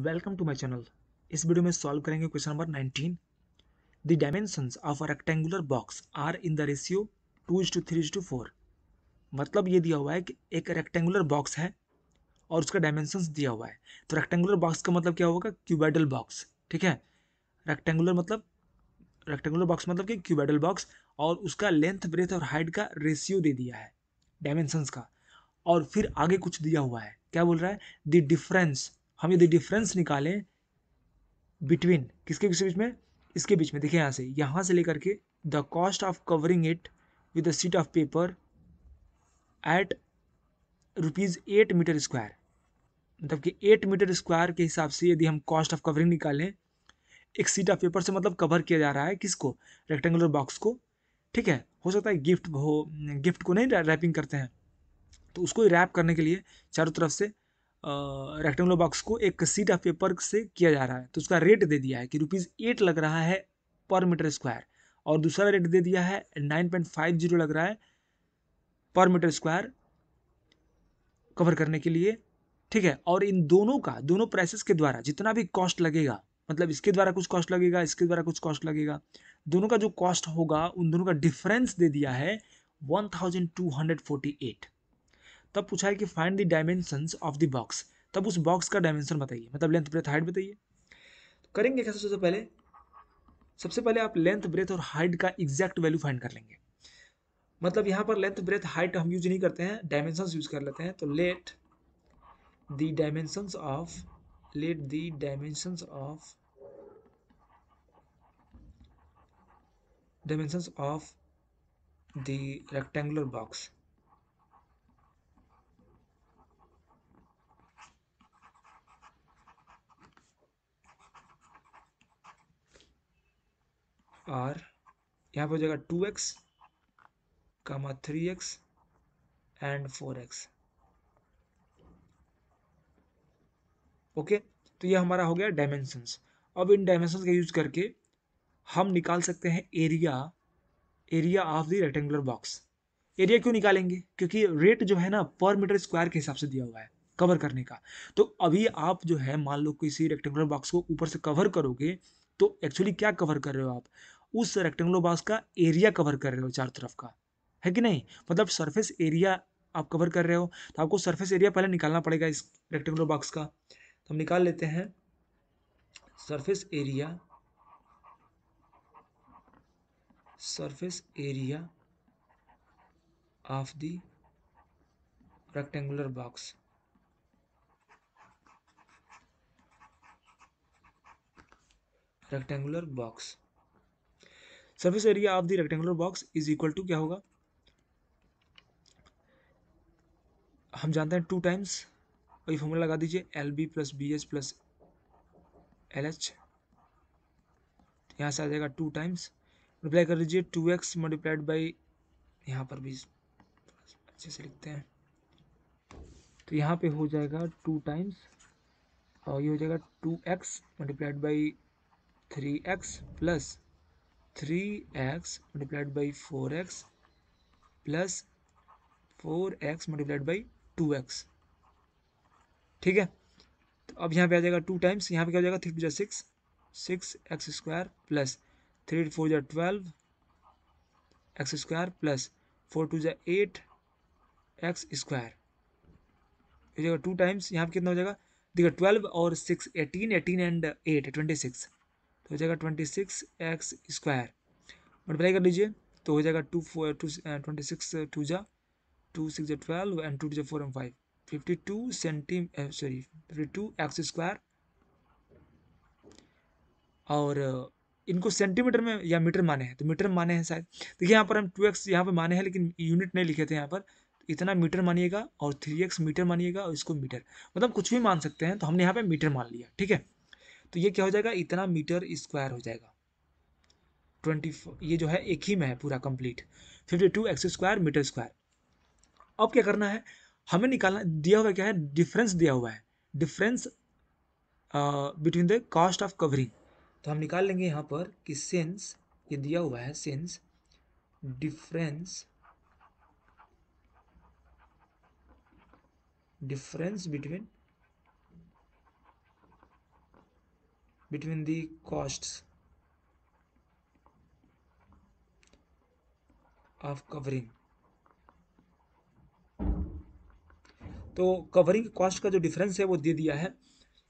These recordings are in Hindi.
वेलकम टू माय चैनल इस वीडियो में सॉल्व करेंगे question number 19 the dimensions of a rectangular box are in the ratio two is to three is to four मतलब ये दिया हुआ है कि एक रेक्टेंगुलर बॉक्स है और उसका डायमेंशंस दिया हुआ है तो रेक्टेंगुलर बॉक्स का मतलब क्या होगा क्यूबेडल बॉक्स ठीक है रेक्टेंगुलर मतलब रेक्टेंगुलर बॉक्स मतलब कि क्यूबेडल बॉक्स और उसका लेंथ ब्रेथ और हाइट का रेशियो दे दिया है डायमेंशंस का और फिर आगे कुछ दिया हुआ है क्या बोल रहा है द डिफरेंस हम यदि डिफरेंस निकालें बिटवीन किसके किसके बीच में इसके बीच में देखिए यहाँ से यहाँ से लेकर के द cost of covering it with the sheet of paper eight rupees at metre square मतलब कि एट मीटर स्क्वायर के हिसाब से यदि हम कॉस्ट ऑफ कवरिंग निकालें एक सीट ऑफ पेपर से मतलब कवर किया जा रहा है किसको रेक्टेंगुलर बॉक्स को ठीक है हो सकता है गिफ्ट हो गिफ्ट को नहीं रैपिंग करते हैं तो उसको रैप करने के लिए चारों तरफ से रेक्टेंगुलर बॉक्स को एक सीट ऑफ पेपर से किया जा रहा है तो उसका रेट दे दिया है कि रुपीज़ एट लग रहा है पर मीटर स्क्वायर और दूसरा रेट दे दिया है नाइन पॉइंट फाइव जीरो लग रहा है पर मीटर स्क्वायर कवर करने के लिए ठीक है और इन दोनों का दोनों प्राइसेस के द्वारा जितना भी कॉस्ट लगेगा मतलब इसके द्वारा कुछ कॉस्ट लगेगा इसके द्वारा कुछ कॉस्ट लगेगा दोनों का जो कॉस्ट होगा उन दोनों का डिफरेंस दे दिया है one thousand two hundred forty eight तब पूछा है कि find the dimension of the box तब उस बॉक्स का डायमेंशन बताइए मतलब लेंथ ब्रेथ हाइट बताइए तो करेंगे कैसे सबसे पहले सबसे पहले आप लेंथ ब्रेथ और हाइट का एग्जैक्ट वैल्यू फाइंड कर लेंगे मतलब यहाँ पर लेंथ ब्रेथ हाइट हम यूज नहीं करते हैं डायमेंशन यूज कर लेते हैं तो let the dimension of let the dimension of dimension of the rectangular box are यहाँ पे हो जाएगा two x comma three x and four x okay तो ये हमारा हो गया डायमेंशंस अब इन डायमेंशंस का यूज करके हम निकाल सकते हैं area area of the rectangular box area क्यों निकालेंगे क्योंकि रेट जो है ना पर मीटर स्क्वायर के हिसाब से दिया हुआ है कवर करने का तो अभी आप जो है मान लो किसी रेक्टेंगुलर बॉक्स को ऊपर से कवर करोगे तो एक्चुअली क्या कवर कर रहे हो आप उस रेक्टेंगुलर बॉक्स का एरिया कवर कर रहे हो चार तरफ का है कि नहीं मतलब सरफेस एरिया आप कवर कर रहे हो तो आपको सरफेस एरिया पहले निकालना पड़ेगा इस रेक्टेंगुलर बॉक्स का तो हम निकाल लेते हैं surface area surface area of the rectangular box rectangular box surface area of the rectangular box is equal to क्या होगा हम जानते हैं टू टाइम्स और ये फॉर्मूला लगा दीजिए L B plus B H plus L H यहाँ से आ जाएगा टू टाइम्स मल्टीप्लाई कर दीजिए टू एक्स मल्टीप्लाइड बाई यहाँ पर भी अच्छे से लिखते हैं तो यहाँ पे हो जाएगा टू टाइम्स और ये हो जाएगा two x multiplied by three x plus three x multiplied by four x plus four x multiplied by two x ठीक है तो अब यहाँ पे आ जाएगा टू टाइम्स यहाँ पे क्या हो जाएगा थ्री टू जै six six x square plus three four जै twelve x square plus four two जै एट एक्स स्क्वायर हो जाएगा टू टाइम्स यहाँ पे कितना हो जाएगा देखिए ट्वेल्व और six eighteen eighteen and eight twenty six हो जाएगा twenty six x square multiply कर लीजिए तो हो जाएगा two four two twenty six two जा टू सिक्स जो ट्वेल्व एंड टू जो four and five fifty two centi sorry fifty two x square और uh, इनको सेंटीमीटर में या मीटर माने हैं तो मीटर माने हैं शायद देखिए यहाँ पर हम टू एक्स यहाँ पर माने हैं लेकिन यूनिट नहीं लिखे थे यहाँ पर इतना मीटर मानिएगा और थ्री एक्स मीटर मानिएगा और इसको मीटर मतलब कुछ भी मान सकते हैं तो हमने यहाँ पे मीटर मान लिया ठीक है तो ये क्या हो जाएगा इतना मीटर स्क्वायर हो जाएगा ट्वेंटी फोर ये जो है एक ही में है पूरा complete fifty two x square metre square अब क्या करना है हमें निकालना दिया हुआ क्या है डिफरेंस दिया हुआ है difference between the cost of covering तो हम निकाल लेंगे यहाँ पर कि सेंस ये दिया हुआ है सेंस difference difference between between the costs of covering तो कवरिंग कॉस्ट का जो डिफरेंस है वो दे दिया है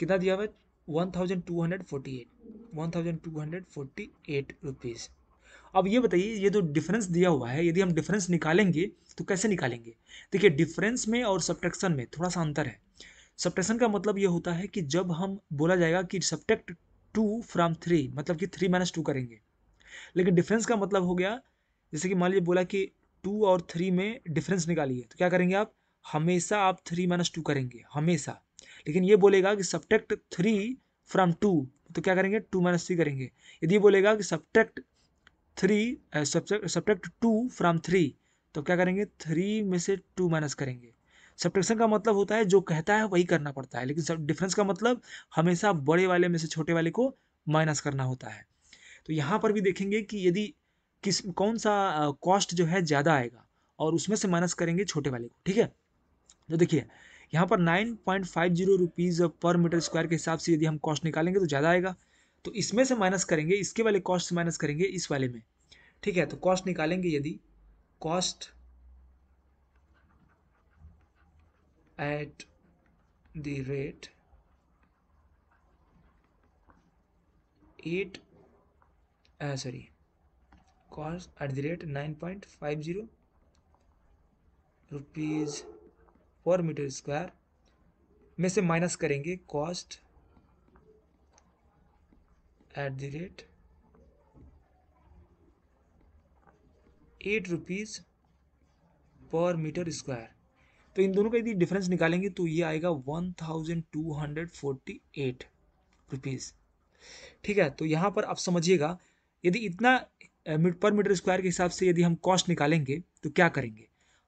कितना दिया हुआ है one thousand two hundred forty eight one thousand two hundred forty eight rupees अब ये बताइए ये जो डिफरेंस दिया हुआ है यदि हम डिफरेंस निकालेंगे तो कैसे निकालेंगे देखिए डिफरेंस में और सब्ट्रैक्शन में थोड़ा सा अंतर है सप्रेशन का मतलब ये होता है कि जब हम बोला जाएगा कि सब्टेक्ट टू फ्राम थ्री मतलब कि थ्री माइनस टू करेंगे लेकिन डिफरेंस का मतलब हो गया जैसे कि मान लीजिए बोला कि टू और थ्री में डिफरेंस निकालिए तो क्या करेंगे आप हमेशा आप थ्री माइनस टू करेंगे हमेशा लेकिन ये बोलेगा कि सब्टेक्ट थ्री फ्राम टू तो क्या करेंगे टू माइनस थ्री करेंगे यदि बोलेगा कि subtract three subtract two from three तो क्या करेंगे थ्री में से टू माइनस करेंगे सब्ट्रैक्शन का मतलब होता है जो कहता है वही करना पड़ता है लेकिन सब डिफरेंस का मतलब हमेशा बड़े वाले में से छोटे वाले को माइनस करना होता है तो यहाँ पर भी देखेंगे कि यदि किस कौन सा कॉस्ट जो है ज़्यादा आएगा और उसमें से माइनस करेंगे छोटे वाले को ठीक है तो देखिए यहाँ पर nine point five zero rupees per metre square के हिसाब से यदि हम कॉस्ट निकालेंगे तो ज़्यादा आएगा तो इसमें से माइनस करेंगे इसके वाले कॉस्ट से माइनस करेंगे इस वाले में ठीक है तो कॉस्ट निकालेंगे यदि cost at the rate eight uh, sorry cost at the rate nine point five zero rupees per meter square में से माइनस करेंगे cost at the rate eight rupees per metre square तो इन दोनों का यदि डिफरेंस निकालेंगे तो ये आएगा one thousand two hundred forty eight rupees ठीक है तो यहाँ पर आप समझिएगा यदि इतना पर मीटर स्क्वायर के हिसाब से यदि हम कॉस्ट निकालेंगे तो क्या करेंगे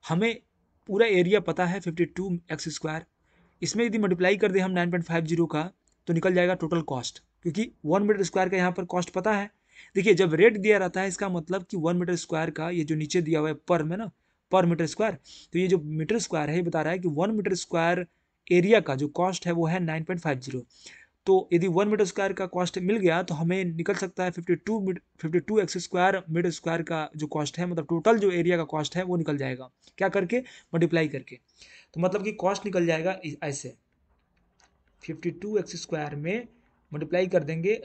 हमें पूरा एरिया पता है फिफ्टी टू एक्स स्क्वायर इसमें यदि मल्टीप्लाई कर दें हम नाइन पॉइंट फाइव जीरो का तो निकल जाएगा टोटल कॉस्ट क्योंकि वन मीटर स्क्वायर का यहाँ पर कॉस्ट पता है देखिए जब रेट दिया रहता है इसका मतलब कि वन मीटर स्क्वायर का ये जो नीचे दिया हुआ है पर में ना पर मीटर स्क्वायर तो ये जो मीटर स्क्वायर है ये बता रहा है कि वन मीटर स्क्वायर एरिया का जो कॉस्ट है वो है नाइन पॉइंट फाइव जीरो तो यदि वन मीटर स्क्वायर का कॉस्ट मिल गया तो हमें निकल सकता है fifty two fifty two x square metre square का जो कॉस्ट है मतलब टोटल जो एरिया का कॉस्ट है वो निकल जाएगा क्या करके मल्टीप्लाई करके तो मतलब कि कॉस्ट निकल जाएगा ऐसे फिफ्टी टू एक्स स्क्वायर में मल्टीप्लाई कर देंगे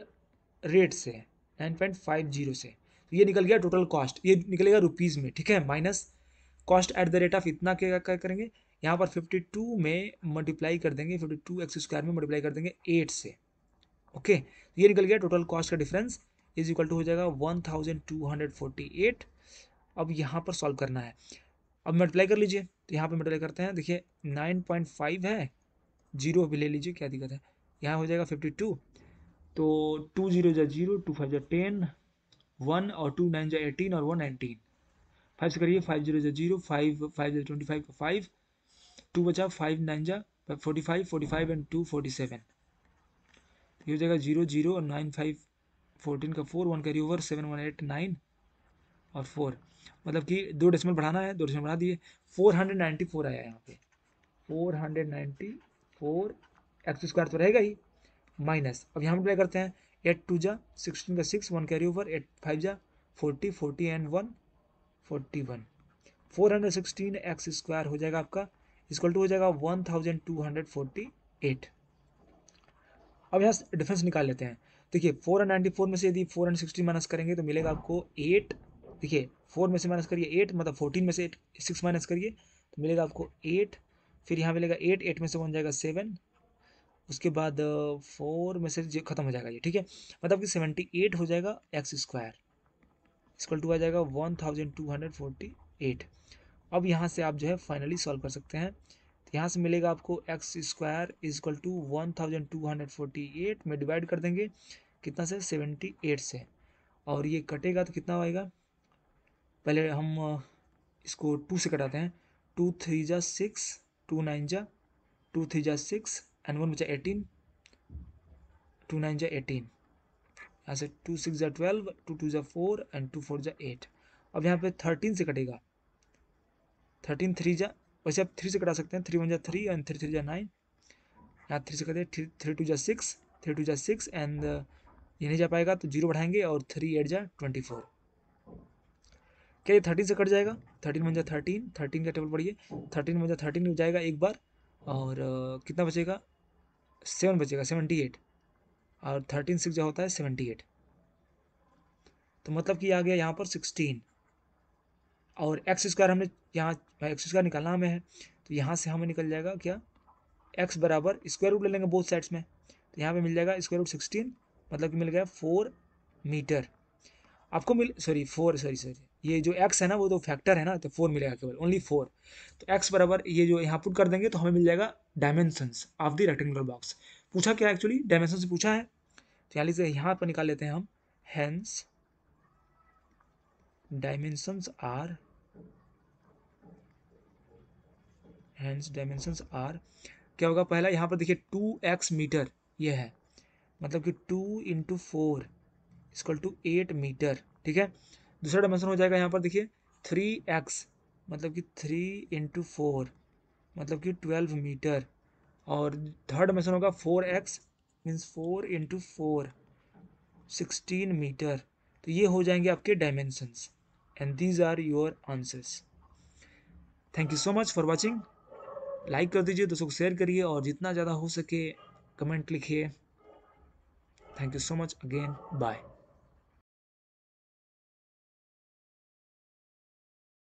रेट से नाइन पॉइंट फाइव जीरो से तो ये निकल गया टोटल कॉस्ट ये निकलेगा रुपीज़ में ठीक है minus cost at the rate of इतना क्या क्या करेंगे यहाँ पर 52 में मल्टीप्लाई कर देंगे 52 टू एक्स स्क्वायर में मल्टीप्लाई कर देंगे 8 से ओके okay, तो ये निकल गया टोटल कॉस्ट का डिफरेंस इज इक्वल टू हो जाएगा 1248 अब यहाँ पर सॉल्व करना है अब मल्टीप्लाई कर लीजिए तो यहाँ पर मल्टीप्लाई करते हैं देखिए 9.5 है जीरो भी ले लीजिए क्या दिक्कत है यहाँ हो जाएगा टू तो टू जीरो जा जीरो टू फाइव जा टेन वन और टू नाइन जा एटीन और वन नाइनटीन फाइव से करिए फाइव जीरो जा जीरो फाइव फाइव जो ट्वेंटी फाइव का फाइव टू बचा फाइव नाइन जा forty five forty five and two forty seven ये हो जाएगा जीरो जीरो और नाइन फाइव फोर्टीन का फोर वन करिए over seven one eight nine और फोर मतलब कि दो डेसिमल बढ़ाना है दो डेसिमल बढ़ा दिए फोर हंड्रेड नाइन्टी फोर आया यहाँ पे four hundred ninety four x square तो रहेगा ही माइनस अब यहाँ पर करते हैं एट टू जा सिक्सटीन का six one carry over eight five जा forty forty and one forty one four hundred sixteen x square हो जाएगा आपका इसको टू हो जाएगा one thousand two hundred forty eight अब यहाँ डिफरेंस निकाल लेते हैं देखिए फोर हंड नाइन्टी फोर में से यदि फोर हंड्रेड सिक्सटी माइनस करेंगे तो मिलेगा आपको एट देखिए फोर में से माइनस करिए एट मतलब फोर्टीन में से एट सिक्स माइनस करिए तो मिलेगा आपको एट फिर यहाँ मिलेगा एट एट में से बन जाएगा सेवन उसके बाद फोर में से खत्म हो जाएगा ये ठीक है मतलब कि सेवेंटी एट हो जाएगा एक्स स्क्वायर इसकल टू आ जाएगा one thousand two hundred forty eight अब यहाँ से आप जो है फाइनली सॉल्व कर सकते हैं तो यहाँ से मिलेगा आपको x square is equal to one thousand two hundred forty eight में डिवाइड कर देंगे कितना से सेवेंटी एट से और ये कटेगा तो कितना आएगा पहले हम इसको टू से कटाते हैं टू थ्री जा सिक्स टू नाइन जा टू थ्री जा सिक्स एंड वन बचा एटीन टू नाइन जा एटीन ऐसे टू सिक्स जै ट्वेल्व टू टू जै फोर एंड टू फोर ज़ा एट अब यहाँ पे थर्टीन से कटेगा थर्टीन थ्री ज़ा वैसे आप थ्री से कटा सकते हैं थ्री वन जै थ्री एंड थ्री थ्री जै नाइन यहाँ थ्री से कटे थ्री टू जै सिक्स थ्री टू जै सिक्स एंड ये नहीं जा पाएगा तो जीरो बढ़ाएंगे और थ्री एट ज़ा ट्वेंटी फोर क्या ये थर्टीन से कट जाएगा थर्टीन वन ज़ा थर्टीन थर्टीन का टेबल पढ़िए थर्टीन वन ज़ा थर्टीन हो जाएगा एक बार और uh, कितना बचेगा सेवन बचेगा सेवेंटी एट और थर्टीन सिक्स जो होता है सेवेंटी एट तो मतलब कि आ गया यहाँ पर सिक्सटीन और एक्स स्क्वायर हमने यहाँ एक्स स्क्वायर निकालना हमें है तो यहाँ से हमें निकल जाएगा क्या एक्स बराबर स्क्वायर रूट ले लेंगे बोथ साइड्स में तो यहाँ पे मिल जाएगा स्क्वायर रूट सिक्सटीन मतलब कि मिल गया फोर मीटर आपको मिल सॉरी फोर सॉरी सॉरी ये जो एक्स है ना वो तो फैक्टर है ना तो फोर मिलेगा केवल ओनली फोर तो एक्स बराबर ये जो यहाँ पुट कर देंगे तो हमें मिल जाएगा dimensions of the rectangular box पूछा क्या एक्चुअली डायमेंशन से पूछा है तो यहाँ लीजिए यहाँ पर निकाल लेते हैं हम hence dimensions are hence dimensions are क्या होगा पहला यहाँ पर देखिए टू एक्स मीटर ये है मतलब कि two into four is equal to eight metre ठीक है दूसरा डायमेंशन हो जाएगा यहाँ पर देखिए थ्री एक्स मतलब कि थ्री इंटू फोर मतलब कि ट्वेल्व मीटर और थर्ड डायमेंशन होगा four x means four into four sixteen metre तो ये हो जाएंगे आपके dimensions and these are your answers thank you so much for watching like कर दीजिए दोस्तों को शेयर करिए और जितना ज़्यादा हो सके कमेंट लिखिए thank you so much again bye